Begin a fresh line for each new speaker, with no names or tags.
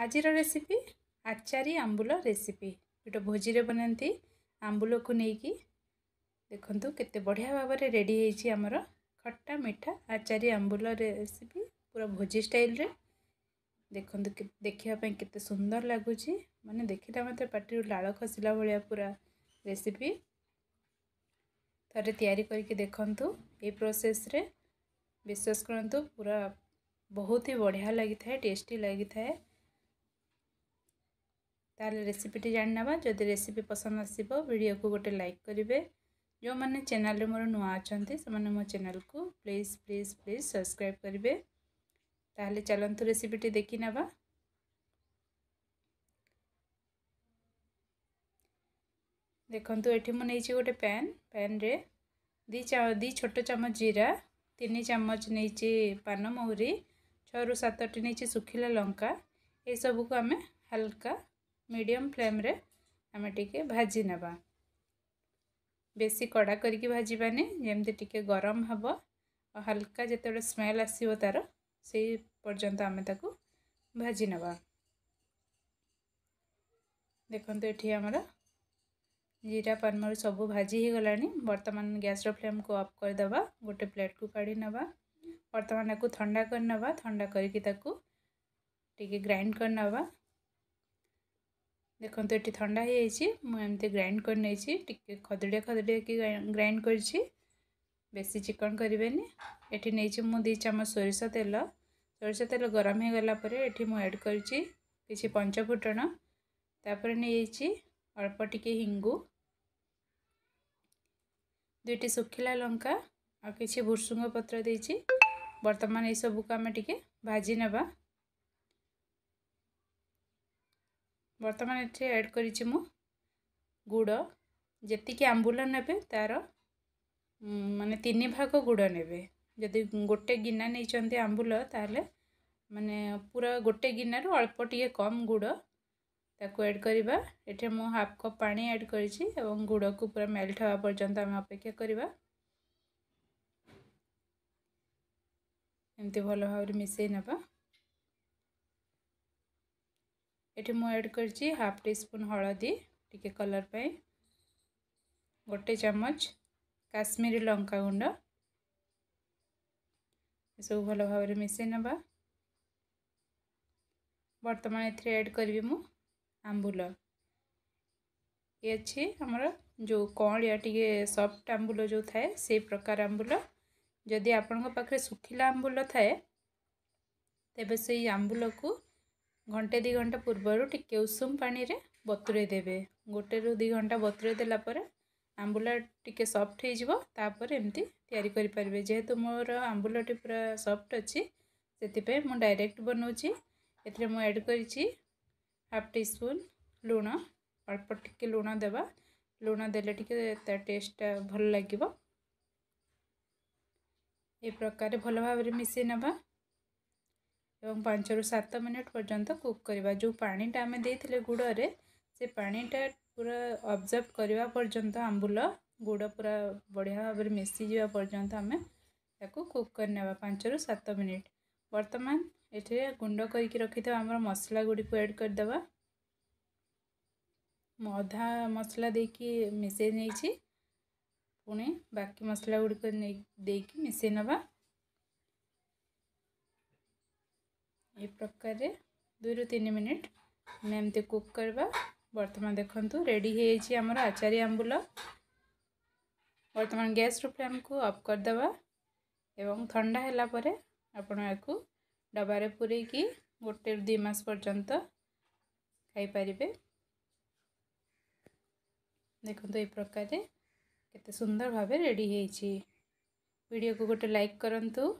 आज रेसीपी आचारी आंबूल रेसीपी गोटे भोजी में बनाती आंबूल को लेकिन देखु केत बढ़िया भाव में रेडी आमर खट्टा मीठा आचारी आंबूल रेसीपी पूरा भोजी स्टाइल रे देखु देखापी के सुंदर लगुच मैंने देखने मतलब पटर लाल खसला भाया पूरा रेसीपी थे या देखु ये प्रोसेस रे विश्वास करूँ पूरा बहुत ही बढ़िया लगी टेस्टी लगी ତାହେଲେ ରେସିପିଟି ଜାଣିନେବା ଯଦି ରେସିପି ପସନ୍ଦ ଆସିବ ଭିଡ଼ିଓକୁ ଗୋଟେ ଲାଇକ୍ କରିବେ ଯେଉଁମାନେ ଚ୍ୟାନେଲ୍ରେ ମୋର ନୂଆ ଅଛନ୍ତି ସେମାନେ ମୋ ଚ୍ୟାନେଲ୍କୁ ପ୍ଲିଜ୍ ପ୍ଲିଜ୍ ପ୍ଲିଜ୍ ସବସ୍କ୍ରାଇବ୍ କରିବେ ତାହେଲେ ଚାଲନ୍ତୁ ରେସିପିଟି ଦେଖିନେବା ଦେଖନ୍ତୁ ଏଠି ମୁଁ ନେଇଛି ଗୋଟେ ପ୍ୟାନ୍ ପ୍ୟାନ୍ରେ ଦୁଇ ଦୁଇ ଛୋଟ ଚାମଚ ଜିରା ତିନି ଚାମଚ ନେଇଛି ପାନମହୁରି ଛଅରୁ ସାତଟି ନେଇଛି ଶୁଖିଲା ଲଙ୍କା ଏସବୁକୁ ଆମେ ହାଲକା मीडियम फ्लेम रे आम टे भाजी नवा बेस कड़ा करके भाजवानी जमी टे गरम हम हल्का जो स्मेल आसो तार से पर्यत आम भाजी नवा देखते ये आमर जीरा पानमर सब भाजी ही गला बर्तमान गैस फ्लेम को अफ करदे गोटे प्लेट को काढ़ी नवा बर्तमान थंडा करना थंडा करके ग्राइंड करना ଦେଖନ୍ତୁ ଏଠି ଥଣ୍ଡା ହେଇଯାଇଛି ମୁଁ ଏମିତି ଗ୍ରାଇଣ୍ଡ କରିନେଇଛି ଟିକେ ଖଦଡ଼ିଆ ଖଦଡ଼ିଆକି ଗ୍ରାଇଣ୍ଡ କରିଛି ବେଶୀ ଚିକଣ କରିବେନି ଏଠି ନେଇଛି ମୁଁ ଦୁଇ ଚାମଚ ସୋରିଷ ତେଲ ସୋରିଷ ତେଲ ଗରମ ହେଇଗଲା ପରେ ଏଠି ମୁଁ ଆଡ଼୍ କରିଛି କିଛି ପଞ୍ଚଫୁଟଣ ତାପରେ ନେଇଯାଇଛି ଅଳ୍ପ ଟିକେ ହିଙ୍ଗୁ ଦୁଇଟି ଶୁଖିଲା ଲଙ୍କା ଆଉ କିଛି ଭୃଷୁଙ୍ଗ ପତ୍ର ଦେଇଛି ବର୍ତ୍ତମାନ ଏସବୁକୁ ଆମେ ଟିକେ ଭାଜି ନେବା ବର୍ତ୍ତମାନ ଏଠି ଆଡ଼୍ କରିଛି ମୁଁ ଗୁଡ଼ ଯେତିକି ଆମ୍ବୁଲ ନେବେ ତା'ର ମାନେ ତିନି ଭାଗ ଗୁଡ଼ ନେବେ ଯଦି ଗୋଟେ ଗିନା ନେଇଛନ୍ତି ଆମ୍ବୁଲ ତାହେଲେ ମାନେ ପୁରା ଗୋଟେ ଗିନାରୁ ଅଳ୍ପ ଟିକିଏ କମ୍ ଗୁଡ଼ ତାକୁ ଆଡ଼୍ କରିବା ଏଠି ମୁଁ ହାଫ୍ କପ୍ ପାଣି ଆଡ଼୍ କରିଛି ଏବଂ ଗୁଡ଼କୁ ପୁରା ମେଲ୍ଟ ହେବା ପର୍ଯ୍ୟନ୍ତ ଆମେ ଅପେକ୍ଷା କରିବା ଏମିତି ଭଲ ଭାବରେ ମିଶାଇ ନେବା ଏଠି ମୁଁ ଆଡ଼୍ କରିଛି ହାଫ୍ ଟି ସ୍ପୁନ୍ ହଳଦୀ ଟିକେ କଲର୍ ପାଇଁ ଗୋଟେ ଚାମଚ କାଶ୍ମୀରୀ ଲଙ୍କାଗୁଣ୍ଡ ଏସବୁ ଭଲ ଭାବରେ ମିଶାଇ ନେବା ବର୍ତ୍ତମାନ ଏଥିରେ ଆଡ଼୍ କରିବି ମୁଁ ଆମ୍ବୁଲ ଇଏ ଅଛି ଆମର ଯେଉଁ କଅଁଳିଆ ଟିକେ ସଫ୍ଟ ଆମ୍ବୁଲ ଯେଉଁ ଥାଏ ସେଇ ପ୍ରକାର ଆମ୍ବୁଲ ଯଦି ଆପଣଙ୍କ ପାଖରେ ଶୁଖିଲା ଆମ୍ବୁଲ ଥାଏ ତେବେ ସେଇ ଆମ୍ବୁଲକୁ ଘଣ୍ଟେ ଦୁଇ ଘଣ୍ଟା ପୂର୍ବରୁ ଟିକେ ଉଷୁମ ପାଣିରେ ବତୁରେଇ ଦେବେ ଗୋଟେରୁ ଦୁଇ ଘଣ୍ଟା ବତୁରେଇ ଦେଲା ପରେ ଆମ୍ବୁଲା ଟିକେ ସଫ୍ଟ ହେଇଯିବ ତାପରେ ଏମିତି ତିଆରି କରିପାରିବେ ଯେହେତୁ ମୋର ଆମ୍ବୁଲାଟି ପୁରା ସଫ୍ଟ ଅଛି ସେଥିପାଇଁ ମୁଁ ଡାଇରେକ୍ଟ ବନାଉଛି ଏଥିରେ ମୁଁ ଆଡ଼୍ କରିଛି ହାଫ୍ ଟି ସ୍ପୁନ୍ ଲୁଣ ଅଳ୍ପ ଟିକେ ଲୁଣ ଦେବା ଲୁଣ ଦେଲେ ଟିକେ ତା ଟେଷ୍ଟଟା ଭଲ ଲାଗିବ ଏ ପ୍ରକାର ଭଲ ଭାବରେ ମିଶାଇ ନେବା पांच रु सत मिनिट पर्यंत कुक करवा जो पाटा आम दे गुड़ से पाटा पूरा अब्जर्व करने पर्यटन आंबूल गुड़ पूरा बढ़िया भाव में मिशि जावा पर्यटन आम कुक कर पांच रु सत मिनिट बर्तमान ये गुंड कर रखी थोड़ा मसला गुड़ को एड करदे मधा मसला देखिए मिसे नहीं पुणी बाकी मसला गुड़ी को मिसे नवा ଏ ପ୍ରକାରରେ ଦୁଇରୁ ତିନି ମିନିଟ୍ ଆମେ ଏମିତି କୁକ୍ କରିବା ବର୍ତ୍ତମାନ ଦେଖନ୍ତୁ ରେଡ଼ି ହୋଇଯାଇଛି ଆମର ଆଚାରି ଆମ୍ବୁଲ ବର୍ତ୍ତମାନ ଗ୍ୟାସ୍ର ଫ୍ଲେମ୍କୁ ଅଫ୍ କରିଦେବା ଏବଂ ଥଣ୍ଡା ହେଲା ପରେ ଆପଣ ଏହାକୁ ଡବାରେ ପୂରେଇକି ଗୋଟେ ଦୁଇ ମାସ ପର୍ଯ୍ୟନ୍ତ ଖାଇପାରିବେ ଦେଖନ୍ତୁ ଏ ପ୍ରକାରରେ କେତେ ସୁନ୍ଦର ଭାବେ ରେଡ଼ି ହୋଇଛି ଭିଡ଼ିଓକୁ ଗୋଟେ ଲାଇକ୍ କରନ୍ତୁ